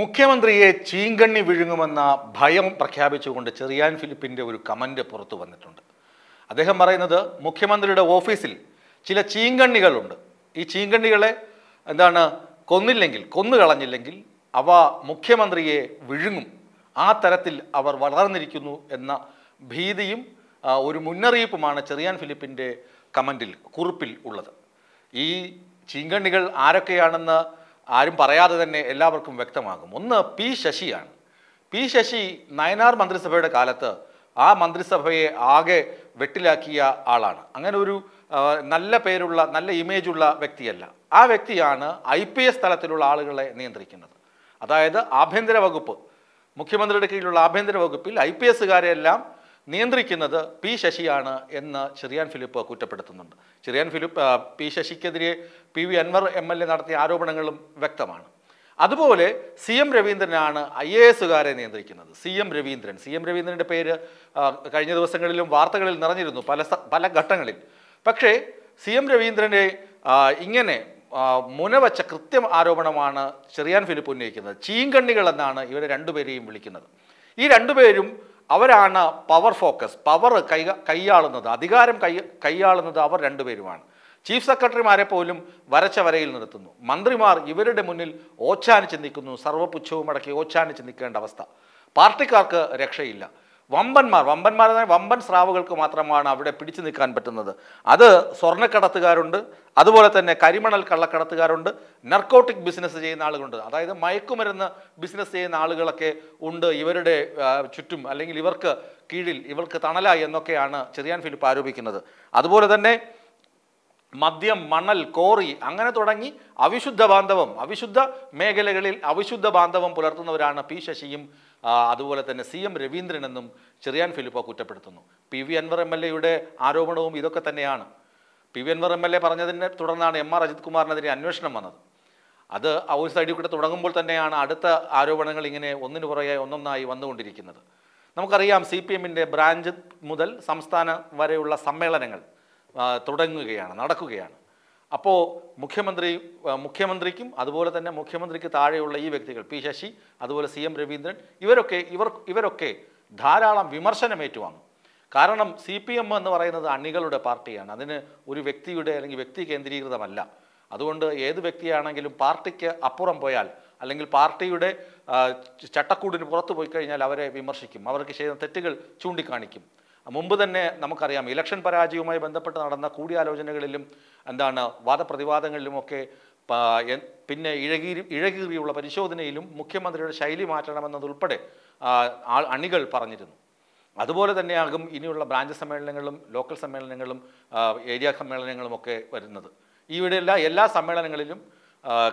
മുഖ്യമന്ത്രിയെ ചീങ്കണ്ണി വിഴുങ്ങുമെന്ന ഭയം പ്രഖ്യാപിച്ചുകൊണ്ട് ചെറിയാൻ ഫിലിപ്പിൻ്റെ ഒരു കമൻ്റ് പുറത്തു വന്നിട്ടുണ്ട് അദ്ദേഹം പറയുന്നത് മുഖ്യമന്ത്രിയുടെ ഓഫീസിൽ ചില ചീങ്കണ്ണികളുണ്ട് ഈ ചീങ്കണ്ണികളെ എന്താണ് കൊന്നില്ലെങ്കിൽ കൊന്നു കളഞ്ഞില്ലെങ്കിൽ അവ മുഖ്യമന്ത്രിയെ വിഴുങ്ങും ആ തരത്തിൽ അവർ വളർന്നിരിക്കുന്നു എന്ന ഭീതിയും ഒരു മുന്നറിയിപ്പുമാണ് ചെറിയാൻ ഫിലിപ്പിൻ്റെ കമൻറ്റിൽ കുറിപ്പിൽ ഉള്ളത് ഈ ചീങ്കണ്ണികൾ ആരൊക്കെയാണെന്ന് ആരും പറയാതെ തന്നെ എല്ലാവർക്കും വ്യക്തമാകും ഒന്ന് പി ശശിയാണ് പി ശശി നയനാർ മന്ത്രിസഭയുടെ കാലത്ത് ആ മന്ത്രിസഭയെ ആകെ വെട്ടിലാക്കിയ ആളാണ് അങ്ങനെ ഒരു നല്ല പേരുള്ള നല്ല ഇമേജുള്ള വ്യക്തിയല്ല ആ വ്യക്തിയാണ് ഐ പി എസ് തലത്തിലുള്ള ആളുകളെ നിയന്ത്രിക്കുന്നത് അതായത് ആഭ്യന്തര വകുപ്പ് മുഖ്യമന്ത്രിയുടെ കീഴിലുള്ള ആഭ്യന്തര വകുപ്പിൽ ഐ പി എസുകാരെല്ലാം നിയന്ത്രിക്കുന്നത് പി ശശിയാണ് എന്ന് ചെറിയാൻ ഫിലിപ്പ് കുറ്റപ്പെടുത്തുന്നുണ്ട് ചെറിയാൻ ഫിലിപ്പ് പി ശശിക്കെതിരെ P V Anvar M L A നടത്തിയ ആരോപണങ്ങളും വ്യക്തമാണ് അതുപോലെ സി എം രവീന്ദ്രനാണ് ഐ എ എസുകാരെ നിയന്ത്രിക്കുന്നത് C M Raveendran C M രവീന്ദ്രൻ്റെ പേര് കഴിഞ്ഞ ദിവസങ്ങളിലും വാർത്തകളിൽ നിറഞ്ഞിരുന്നു പല പല ഘട്ടങ്ങളിൽ പക്ഷേ സി എം രവീന്ദ്രൻ്റെ ഇങ്ങനെ മുനവച്ച കൃത്യം ആരോപണമാണ് ചെറിയാൻ ഫിലിപ്പ് ഉന്നയിക്കുന്നത് ചീങ്കണ്ണികൾ എന്നാണ് ഇവരെ രണ്ടുപേരെയും വിളിക്കുന്നത് ഈ രണ്ടുപേരും അവരാണ് പവർ ഫോക്കസ് പവർ കൈ കൈയാളുന്നത് അധികാരം കൈ കൈയാളുന്നത് അവർ രണ്ടുപേരുമാണ് ചീഫ് സെക്രട്ടറിമാരെ പോലും വരച്ച വരയിൽ നിർത്തുന്നു മന്ത്രിമാർ ഇവരുടെ മുന്നിൽ ഓച്ചാനിച്ച് നിൽക്കുന്നു സർവപുച്ഛവും അടക്കി ഓച്ചാനിച്ച് നിൽക്കേണ്ട അവസ്ഥ പാർട്ടിക്കാർക്ക് രക്ഷയില്ല വമ്പന്മാർ വമ്പന്മാർ വമ്പൻ സ്രാവുകൾക്ക് മാത്രമാണ് അവിടെ പിടിച്ചു നിൽക്കാൻ പറ്റുന്നത് അത് സ്വർണ്ണക്കടത്തുകാരുണ്ട് അതുപോലെ തന്നെ കരിമണൽ കള്ളക്കടത്തുകാരുണ്ട് നർക്കോട്ടിക് ബിസിനസ് ചെയ്യുന്ന ആളുകളുണ്ട് അതായത് മയക്കുമരുന്ന് ബിസിനസ് ചെയ്യുന്ന ആളുകളൊക്കെ ഉണ്ട് ഇവരുടെ ചുറ്റും അല്ലെങ്കിൽ ഇവർക്ക് കീഴിൽ ഇവർക്ക് തണല എന്നൊക്കെയാണ് ചെറിയാൻ ഫിലിപ്പ് ആരോപിക്കുന്നത് അതുപോലെ തന്നെ മദ്യം മണൽ കോറി അങ്ങനെ തുടങ്ങി അവിശുദ്ധ ബാന്ധവം അവിശുദ്ധ മേഖലകളിൽ അവിശുദ്ധ ബാന്ധവം പുലർത്തുന്നവരാണ് പി ശശിയും അതുപോലെ തന്നെ സി എം രവീന്ദ്രനെന്നും ചെറിയാൻ ഫിലിപ്പ കുറ്റപ്പെടുത്തുന്നു P V Anvar M L എയുടെ ആരോപണവും ഇതൊക്കെ തന്നെയാണ് P V Anvar M L A പറഞ്ഞതിനെ തുടർന്നാണ് എം ആർ അജിത് കുമാറിനെതിരെ അന്വേഷണം വന്നത് അത് ഔസ് സൈഡിൽ കൂടെ തുടങ്ങുമ്പോൾ തന്നെയാണ് അടുത്ത ആരോപണങ്ങൾ ഇങ്ങനെ ഒന്നിനു പുറകെ ഒന്നൊന്നായി വന്നുകൊണ്ടിരിക്കുന്നത് നമുക്കറിയാം സി പി എമ്മിൻ്റെ ബ്രാഞ്ച് മുതൽ സംസ്ഥാന വരെയുള്ള സമ്മേളനങ്ങൾ തുടങ്ങുകയാണ് നടക്കുകയാണ് അപ്പോൾ മുഖ്യമന്ത്രി മുഖ്യമന്ത്രിക്കും അതുപോലെ തന്നെ മുഖ്യമന്ത്രിക്ക് താഴെയുള്ള ഈ വ്യക്തികൾ പി ശശി അതുപോലെ സി എം രവീന്ദ്രൻ ഇവരൊക്കെ ഇവർ ഇവരൊക്കെ ധാരാളം വിമർശനം ഏറ്റുവാങ്ങും കാരണം സി പി എം എന്ന് പറയുന്നത് അണികളുടെ പാർട്ടിയാണ് അതിന് ഒരു വ്യക്തിയുടെ അല്ലെങ്കിൽ വ്യക്തി കേന്ദ്രീകൃതമല്ല അതുകൊണ്ട് ഏത് വ്യക്തിയാണെങ്കിലും പാർട്ടിക്ക് അപ്പുറം പോയാൽ അല്ലെങ്കിൽ പാർട്ടിയുടെ ചട്ടക്കൂടിന് പുറത്ത് പോയി കഴിഞ്ഞാൽ അവരെ വിമർശിക്കും അവർക്ക് ചെയ്യുന്ന തെറ്റുകൾ ചൂണ്ടിക്കാണിക്കും മുമ്പ് തന്നെ നമുക്കറിയാം ഇലക്ഷൻ പരാജയവുമായി ബന്ധപ്പെട്ട് നടന്ന കൂടിയാലോചനകളിലും എന്താണ് വാദപ്രതിവാദങ്ങളിലുമൊക്കെ പിന്നെ ഇഴകീരി ഇഴകീറിയുള്ള പരിശോധനയിലും മുഖ്യമന്ത്രിയുടെ ശൈലി മാറ്റണമെന്നതുൾപ്പെടെ അണികൾ പറഞ്ഞിരുന്നു അതുപോലെ തന്നെയാകും ഇനിയുള്ള ബ്രാഞ്ച് സമ്മേളനങ്ങളും ലോക്കൽ സമ്മേളനങ്ങളും ഏരിയ സമ്മേളനങ്ങളുമൊക്കെ വരുന്നത് ഇവിടെയുള്ള എല്ലാ സമ്മേളനങ്ങളിലും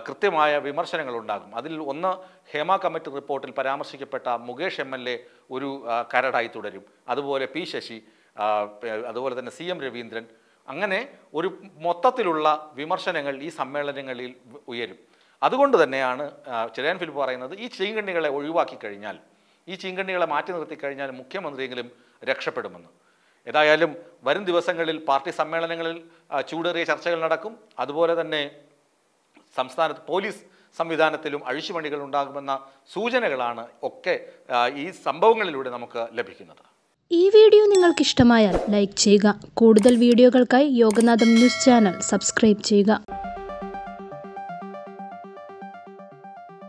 കൃത്യമായ വിമർശനങ്ങൾ ഉണ്ടാകും അതിൽ ഒന്ന് ഹേമ കമ്മിറ്റി റിപ്പോർട്ടിൽ പരാമർശിക്കപ്പെട്ട മുകേഷ് എം എൽ എ ഒരു കരടായി തുടരും അതുപോലെ പി ശശി അതുപോലെ തന്നെ സി എം രവീന്ദ്രൻ അങ്ങനെ ഒരു മൊത്തത്തിലുള്ള വിമർശനങ്ങൾ ഈ സമ്മേളനങ്ങളിൽ ഉയരും അതുകൊണ്ട് തന്നെയാണ് ചെറിയാൻ ഫിലിപ്പ് പറയുന്നത് ഈ ചീങ്കണ്ണികളെ ഒഴിവാക്കി കഴിഞ്ഞാൽ ഈ ചീങ്കണ്ണികളെ മാറ്റി നിർത്തി കഴിഞ്ഞാൽ മുഖ്യമന്ത്രിയെങ്കിലും രക്ഷപ്പെടുമെന്ന് ഏതായാലും വരും ദിവസങ്ങളിൽ പാർട്ടി സമ്മേളനങ്ങളിൽ ചൂടേറിയ ചർച്ചകൾ നടക്കും അതുപോലെ തന്നെ സംസ്ഥാനത്ത് പോലീസ് സംവിധാനത്തിലും അഴിച്ചുപണികൾ ഉണ്ടാകുമെന്ന സൂചനകളാണ് ഒക്കെ ഈ സംഭവങ്ങളിലൂടെ നമുക്ക് ലഭിക്കുന്നത് ഈ വീഡിയോ നിങ്ങൾക്ക് ഇഷ്ടമായാൽ ലൈക്ക് ചെയ്യുക കൂടുതൽ വീഡിയോകൾക്കായി യോഗനാഥം ന്യൂസ് ചാനൽ സബ്സ്ക്രൈബ് ചെയ്യുക